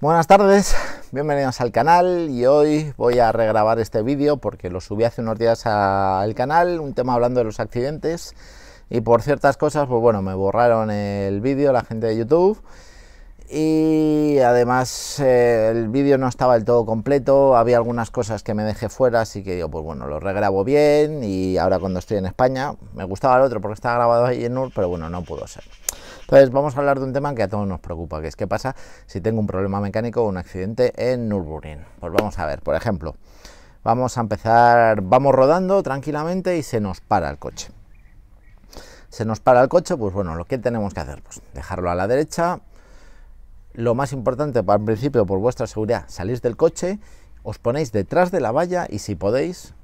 Buenas tardes, bienvenidos al canal y hoy voy a regrabar este vídeo porque lo subí hace unos días al canal, un tema hablando de los accidentes y por ciertas cosas, pues bueno, me borraron el vídeo la gente de YouTube y además eh, el vídeo no estaba del todo completo, había algunas cosas que me dejé fuera, así que digo, pues bueno, lo regrabo bien y ahora cuando estoy en España, me gustaba el otro porque estaba grabado ahí en UR, pero bueno, no pudo ser. Entonces vamos a hablar de un tema que a todos nos preocupa, que es qué pasa si tengo un problema mecánico o un accidente en Nürburgring. Pues vamos a ver, por ejemplo, vamos a empezar, vamos rodando tranquilamente y se nos para el coche. Se nos para el coche, pues bueno, lo que tenemos que hacer, pues dejarlo a la derecha. Lo más importante, para principio, por vuestra seguridad, salís del coche, os ponéis detrás de la valla y si podéis,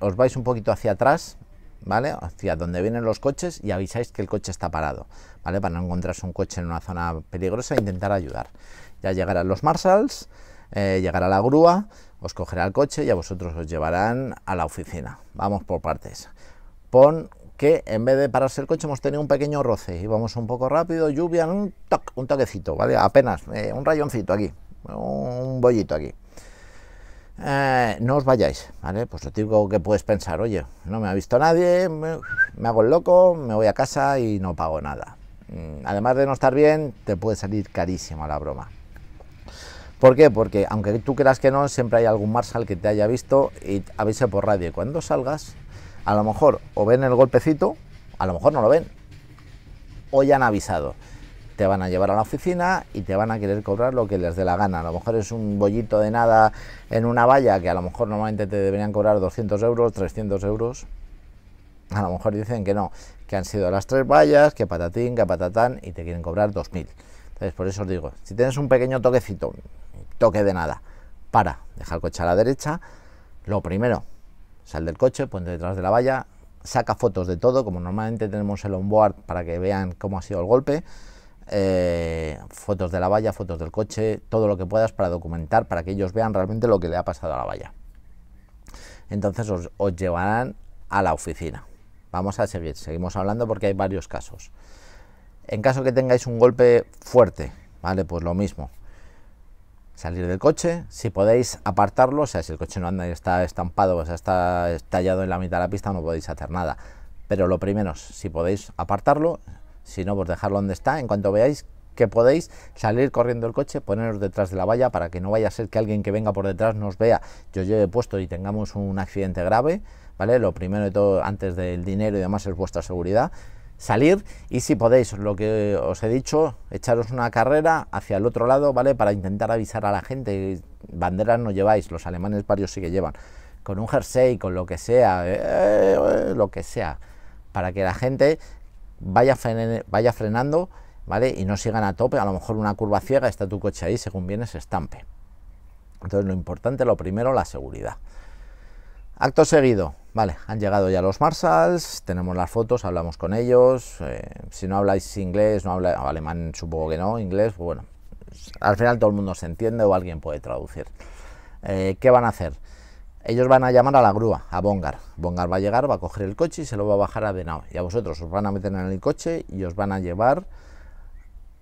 os vais un poquito hacia atrás, ¿vale? Hacia donde vienen los coches y avisáis que el coche está parado, ¿vale? Para no encontrarse un coche en una zona peligrosa e intentar ayudar. Ya llegarán los marshalls, eh, llegará la grúa, os cogerá el coche y a vosotros os llevarán a la oficina. Vamos por partes. Pon que en vez de pararse el coche hemos tenido un pequeño roce, íbamos un poco rápido, lluvia, un, toquecito, ¿vale? Apenas, eh, un rayoncito aquí, un bollito aquí. Eh, no os vayáis, ¿vale? Pues lo típico que puedes pensar, oye, no me ha visto nadie, me, hago el loco, me voy a casa y no pago nada. Mm, además de no estar bien, te puede salir carísima la broma. ¿Por qué? Porque aunque tú creas que no, siempre hay algún marshal que te haya visto y avise por radio. Cuando salgas, a lo mejor o ven el golpecito, a lo mejor no lo ven, o ya han avisado te van a llevar a la oficina y te van a querer cobrar lo que les dé la gana. A lo mejor es un bollito de nada en una valla que a lo mejor normalmente te deberían cobrar 200 euros, 300 euros. A lo mejor dicen que no, que han sido las tres vallas, que patatín, que patatán y te quieren cobrar 2.000. Entonces, por eso os digo, si tienes un pequeño toquecito, toque de nada, para, deja el coche a la derecha, lo primero, sal del coche, ponte detrás de la valla, saca fotos de todo, como normalmente tenemos el onboard para que vean cómo ha sido el golpe, eh, fotos de la valla, fotos del coche, todo lo que puedas para documentar, para que ellos vean realmente lo que le ha pasado a la valla. Entonces os, llevarán a la oficina. Vamos a seguir, seguimos hablando porque hay varios casos. En caso que tengáis un golpe fuerte, ¿vale? Pues lo mismo. Salir del coche, si podéis apartarlo, o sea, si el coche no anda y está estampado, o sea, está estallado en la mitad de la pista, no podéis hacer nada. Pero lo primero, si podéis apartarlo, si no, pues dejarlo donde está. En cuanto veáis que podéis salir corriendo el coche, poneros detrás de la valla para que no vaya a ser que alguien que venga por detrás nos vea, yo lleve puesto y tengamos un accidente grave, ¿vale? Lo primero de todo, antes del dinero y demás, es vuestra seguridad. Salir y si podéis, lo que os he dicho, echaros una carrera hacia el otro lado, ¿vale? Para intentar avisar a la gente. Banderas no lleváis, los alemanes varios sí que llevan. Con un jersey, con lo que sea, eh, eh, lo que sea para que la gente vaya, vaya frenando, ¿vale? Y no sigan a tope, a lo mejor una curva ciega, está tu coche ahí, según viene se estampe. Entonces lo importante, lo primero, la seguridad. Acto seguido, vale, han llegado ya los marshalls tenemos las fotos, hablamos con ellos, eh, si no habláis inglés, no habla alemán supongo que no, inglés, pues bueno, al final todo el mundo se entiende o alguien puede traducir. Eh, ¿Qué van a hacer? ellos van a llamar a la grúa, a Bongar. Bongar va a llegar, va a coger el coche y se lo va a bajar a denao Y a vosotros os van a meter en el coche y os van a llevar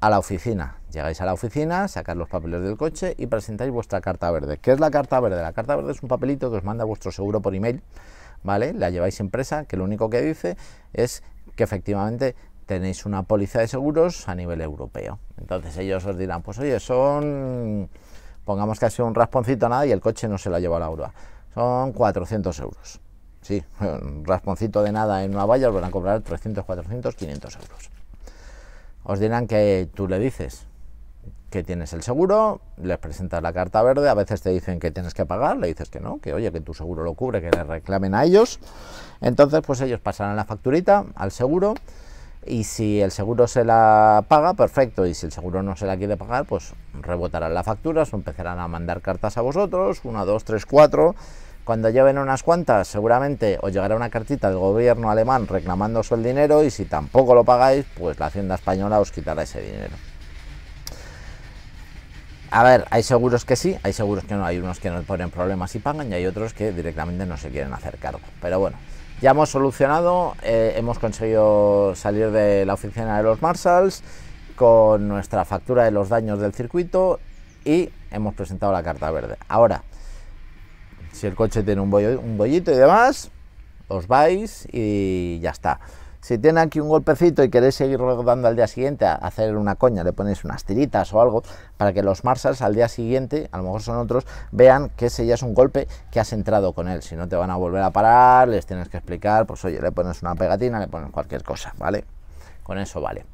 a la oficina. Llegáis a la oficina, sacáis los papeles del coche y presentáis vuestra carta verde. ¿Qué es la carta verde? La carta verde es un papelito que os manda vuestro seguro por email, ¿vale? La lleváis impresa, que lo único que dice es que efectivamente tenéis una póliza de seguros a nivel europeo. Entonces ellos os dirán, pues oye, son, pongamos que ha sido un rasponcito nada y el coche no se lo ha llevado a la grúa son 400 euros. Sí, un rasponcito de nada en una valla os van a cobrar 300, 400, 500 euros. Os dirán que tú le dices que tienes el seguro, les presentas la carta verde, a veces te dicen que tienes que pagar, le dices que no, que oye, que tu seguro lo cubre, que le reclamen a ellos. Entonces, pues ellos pasarán la facturita al seguro y si el seguro se la paga, perfecto, y si el seguro no se la quiere pagar, pues rebotarán las facturas o empezarán a mandar cartas a vosotros, una, dos, tres, cuatro. Cuando lleven unas cuantas, seguramente os llegará una cartita del gobierno alemán reclamándoos el dinero y si tampoco lo pagáis, pues la Hacienda Española os quitará ese dinero. A ver, hay seguros que sí, hay seguros que no, hay unos que nos ponen problemas y pagan y hay otros que directamente no se quieren hacer cargo. Pero bueno, ya hemos solucionado, eh, hemos conseguido salir de la oficina de los Marshalls con nuestra factura de los daños del circuito y hemos presentado la carta verde. Ahora, si el coche tiene un, bollito y demás, os vais y ya está. Si tiene aquí un golpecito y queréis seguir rodando al día siguiente, a hacer una coña, le ponéis unas tiritas o algo, para que los marsals al día siguiente, a lo mejor son otros, vean que ese ya es un golpe que has entrado con él. Si no te van a volver a parar, les tienes que explicar, pues oye, le pones una pegatina, le pones cualquier cosa, ¿vale? Con eso vale.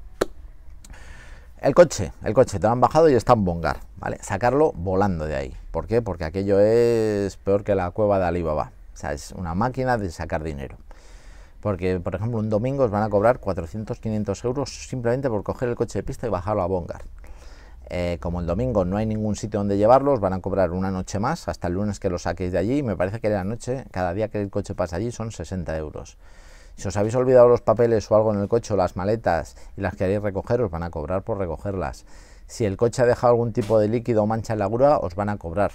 El coche, el coche, te lo han bajado y está en bongar, ¿vale? Sacarlo volando de ahí. ¿Por qué? Porque aquello es peor que la cueva de Alibaba. O sea, es una máquina de sacar dinero. Porque, por ejemplo, un domingo os van a cobrar 400, 500 euros simplemente por coger el coche de pista y bajarlo a Bongar. Eh, como el domingo no hay ningún sitio donde llevarlos, van a cobrar una noche más hasta el lunes que lo saquéis de allí. me parece que la noche, cada día que el coche pasa allí, son 60 euros. Si os habéis olvidado los papeles o algo en el coche o las maletas y las queréis recoger, os van a cobrar por recogerlas. Si el coche ha dejado algún tipo de líquido o mancha en la grúa, os van a cobrar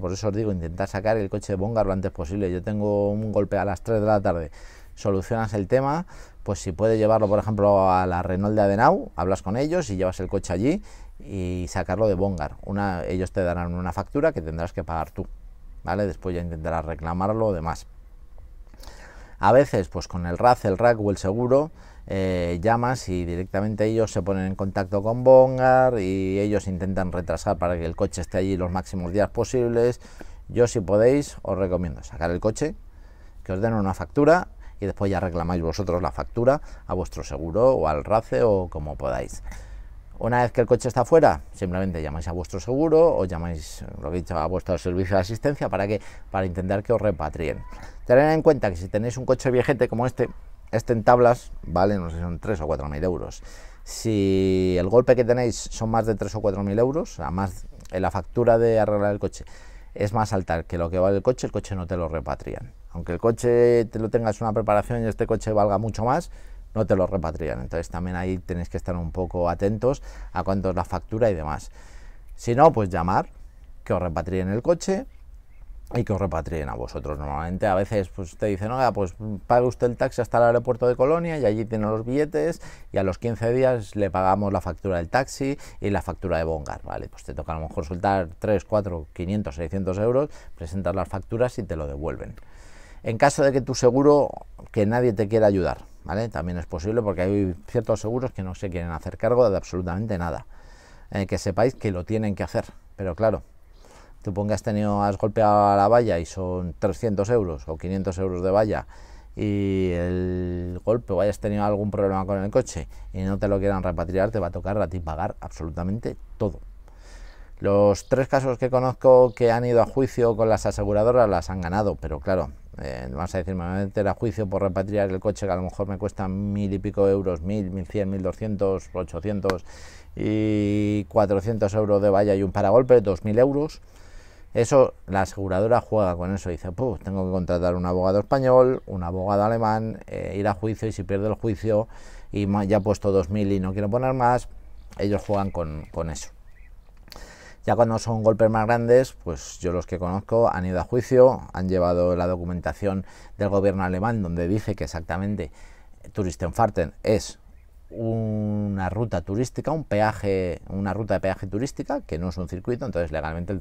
por eso os digo, intentar sacar el coche de Bongar lo antes posible. Yo tengo un golpe a las 3 de la tarde, solucionas el tema, pues si puedes llevarlo, por ejemplo, a la Renault de Adenau, hablas con ellos y llevas el coche allí y sacarlo de Bongar. Una, ellos te darán una factura que tendrás que pagar tú, ¿vale? Después ya intentarás reclamarlo o demás. A veces, pues con el RAC, el RAC o el seguro, eh, llamas y directamente ellos se ponen en contacto con Bongar y ellos intentan retrasar para que el coche esté allí los máximos días posibles. Yo si podéis os recomiendo sacar el coche, que os den una factura y después ya reclamáis vosotros la factura a vuestro seguro o al RACE o como podáis. Una vez que el coche está fuera, simplemente llamáis a vuestro seguro o llamáis, lo dicho, a vuestro servicio de asistencia para que para intentar que os repatrien. Tened en cuenta que si tenéis un coche viejete como este, este en tablas vale, no sé son 3 o 4 mil euros. Si el golpe que tenéis son más de 3 o 4 mil euros, además en la factura de arreglar el coche es más alta que lo que vale el coche, el coche no te lo repatrian. Aunque el coche te lo tengas una preparación y este coche valga mucho más, no te lo repatrian. Entonces también ahí tenéis que estar un poco atentos a cuánto es la factura y demás. Si no, pues llamar, que os repatrien el coche y que os a vosotros. Normalmente a veces pues, te dicen, oiga, pues pague usted el taxi hasta el aeropuerto de Colonia y allí tiene los billetes y a los 15 días le pagamos la factura del taxi y la factura de Bongar, ¿vale? Pues te toca a lo mejor soltar 3, 4, 500, 600 euros, presentas las facturas y te lo devuelven. En caso de que tu seguro, que nadie te quiera ayudar, ¿vale? También es posible porque hay ciertos seguros que no se quieren hacer cargo de absolutamente nada. Eh, que sepáis que lo tienen que hacer, pero claro, tú pongas has, tenido, has golpeado a la valla y son 300 euros o 500 euros de valla y el golpe o hayas tenido algún problema con el coche y no te lo quieran repatriar, te va a tocar a ti pagar absolutamente todo. Los tres casos que conozco que han ido a juicio con las aseguradoras las han ganado, pero claro, eh, vas a decir, me voy a a juicio por repatriar el coche que a lo mejor me cuesta mil y pico euros, mil, mil cien, mil doscientos, ochocientos y cuatrocientos euros de valla y un paragolpe, dos mil euros eso, la aseguradora juega con eso, dice, pues tengo que contratar un abogado español, un abogado alemán, eh, ir a juicio y si pierde el juicio y ya he puesto 2.000 y no quiero poner más, ellos juegan con, eso. Ya cuando son golpes más grandes, pues yo los que conozco han ido a juicio, han llevado la documentación del gobierno alemán donde dice que exactamente turistenfarten es una ruta turística, un peaje, una ruta de peaje turística, que no es un circuito, entonces legalmente el,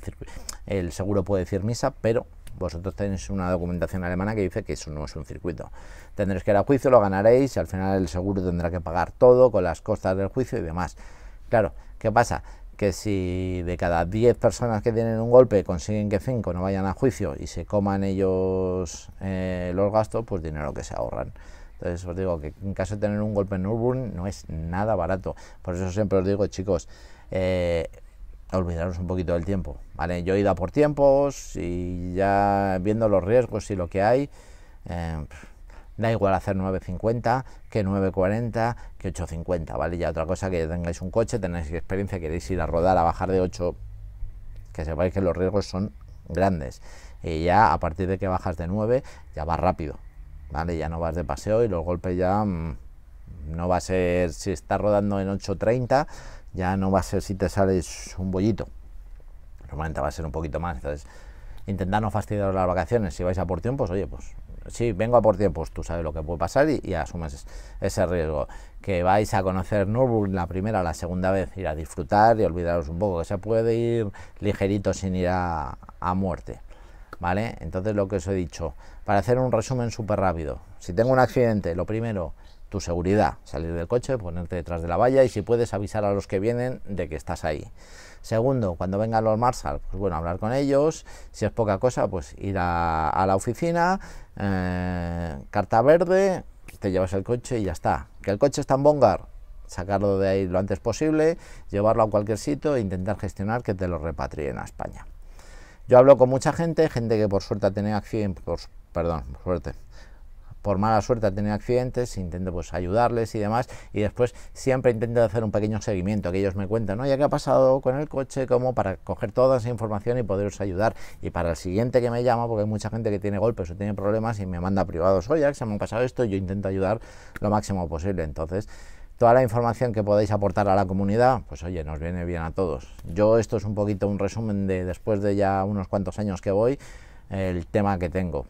el seguro puede decir misa, pero vosotros tenéis una documentación alemana que dice que eso no es un circuito. Tendréis que ir a juicio, lo ganaréis, y al final el seguro tendrá que pagar todo con las costas del juicio y demás. Claro, ¿qué pasa? Que si de cada 10 personas que tienen un golpe consiguen que 5 no vayan a juicio y se coman ellos eh, los gastos, pues dinero que se ahorran. Entonces os digo que en caso de tener un golpe en Urburn no es nada barato. Por eso siempre os digo, chicos, eh, olvidaros un poquito del tiempo. ¿vale? Yo he ido por tiempos y ya viendo los riesgos y lo que hay, eh, da igual hacer 9.50 que 9.40 que 8.50, ¿vale? Ya otra cosa que tengáis un coche, tenéis experiencia, queréis ir a rodar, a bajar de 8, que sepáis que los riesgos son grandes. Y ya a partir de que bajas de 9, ya va rápido, ¿vale? Ya no vas de paseo y los golpes ya mm, no va a ser, si estás rodando en 8.30, ya no va a ser si te sales un bollito, normalmente va a ser un poquito más, entonces intentad no fastidiaros las vacaciones, si vais a por tiempos, pues, oye, pues sí, vengo a por tiempos, pues, tú sabes lo que puede pasar y, y asumes ese riesgo, que vais a conocer Nürburgring la primera, la segunda vez, ir a disfrutar y olvidaros un poco, que se puede ir ligerito sin ir a muerte. ¿vale? Entonces lo que os he dicho, para hacer un resumen súper rápido, si tengo un accidente, lo primero, tu seguridad, salir del coche, ponerte detrás de la valla y si puedes avisar a los que vienen de que estás ahí. Segundo, cuando vengan los Marshall, pues bueno, hablar con ellos, si es poca cosa, pues ir a, la oficina, eh, carta verde, te llevas el coche y ya está. Que el coche está en Bongar, sacarlo de ahí lo antes posible, llevarlo a cualquier sitio e intentar gestionar que te lo repatrien a España. Yo hablo con mucha gente, gente que por suerte ha tenido accidentes, perdón, por suerte, por mala suerte ha tenido accidentes, intento pues ayudarles y demás, y después siempre intento hacer un pequeño seguimiento, que ellos me cuentan, oye, ¿qué ha pasado con el coche? como Para coger toda esa información y poderos ayudar. Y para el siguiente que me llama, porque hay mucha gente que tiene golpes o tiene problemas y me manda privados, oye, se me ha pasado esto, yo intento ayudar lo máximo posible. Entonces, Toda la información que podáis aportar a la comunidad, pues oye, nos viene bien a todos. Yo esto es un poquito un resumen de después de ya unos cuantos años que voy, el tema que tengo.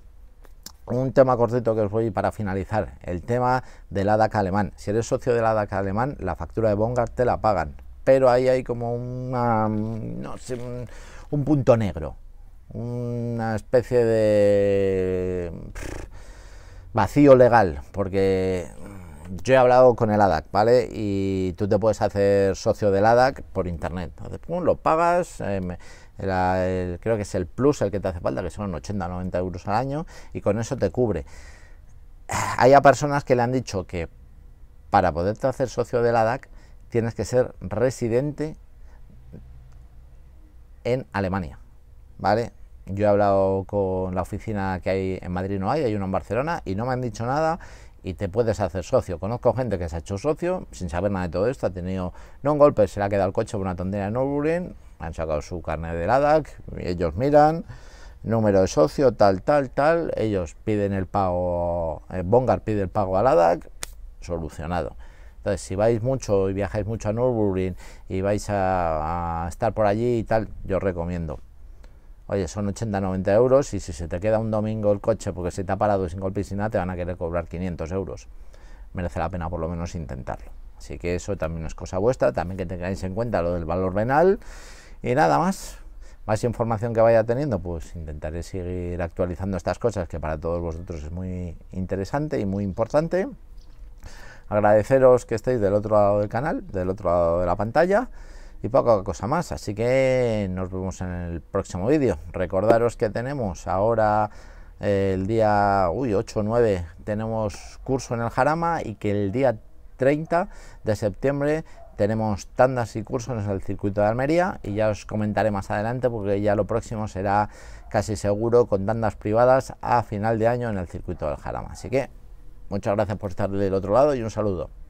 Un tema cortito que os voy para finalizar, el tema de la ADAC alemán. Si eres socio de la ADAC alemán, la factura de Bonga te la pagan, pero ahí hay como una, un, punto negro, una especie de vacío legal, porque yo he hablado con el ADAC, ¿vale? Y tú te puedes hacer socio del ADAC por internet. Entonces, lo pagas, em, creo que es el plus el que te hace falta, que son 80 o 90 euros al año, y con eso te cubre. Eh, hay a personas que le han dicho que para poderte hacer socio del ADAC tienes que ser residente en Alemania, ¿vale? Yo he hablado con la oficina que hay en Madrid, no hay, hay uno en Barcelona, y no me han dicho nada, y te puedes hacer socio. Conozco gente que se ha hecho socio sin saber nada de todo esto, ha tenido, no un golpe, se le ha quedado el coche por una tontería en Nürburgring, han sacado su carnet del ADAC, ellos miran, número de socio, tal, tal, tal, ellos piden el pago, eh, Bongar pide el pago al ADAC, solucionado. Entonces, si vais mucho y viajáis mucho a Nürburgring y vais a, a estar por allí y tal, yo os recomiendo. Oye, son 80, 90 euros y si se te queda un domingo el coche porque se te ha parado sin golpe y nada, te van a querer cobrar 500 euros. Merece la pena por lo menos intentarlo. Así que eso también es cosa vuestra, también que tengáis en cuenta lo del valor venal y nada más. Más información que vaya teniendo, pues intentaré seguir actualizando estas cosas que para todos vosotros es muy interesante y muy importante. Agradeceros que estéis del otro lado del canal, del otro lado de la pantalla y poca cosa más. Así que nos vemos en el próximo vídeo. Recordaros que tenemos ahora eh, el día uy, 8 o 9 tenemos curso en el Jarama y que el día 30 de septiembre tenemos tandas y cursos en el circuito de Almería y ya os comentaré más adelante porque ya lo próximo será casi seguro con tandas privadas a final de año en el circuito del Jarama. Así que muchas gracias por estar del otro lado y un saludo.